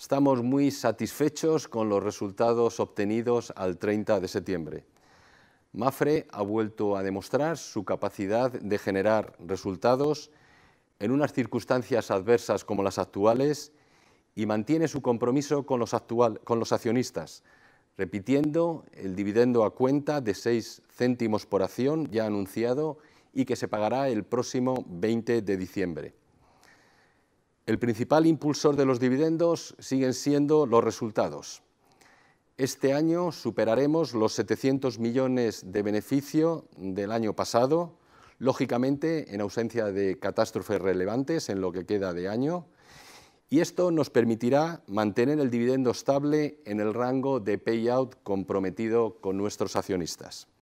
Estamos muy satisfechos con los resultados obtenidos al 30 de septiembre. Mafre ha vuelto a demostrar su capacidad de generar resultados en unas circunstancias adversas como las actuales y mantiene su compromiso con los, con los accionistas, repitiendo el dividendo a cuenta de 6 céntimos por acción ya anunciado y que se pagará el próximo 20 de diciembre. El principal impulsor de los dividendos siguen siendo los resultados. Este año superaremos los 700 millones de beneficio del año pasado, lógicamente en ausencia de catástrofes relevantes en lo que queda de año, y esto nos permitirá mantener el dividendo estable en el rango de payout comprometido con nuestros accionistas.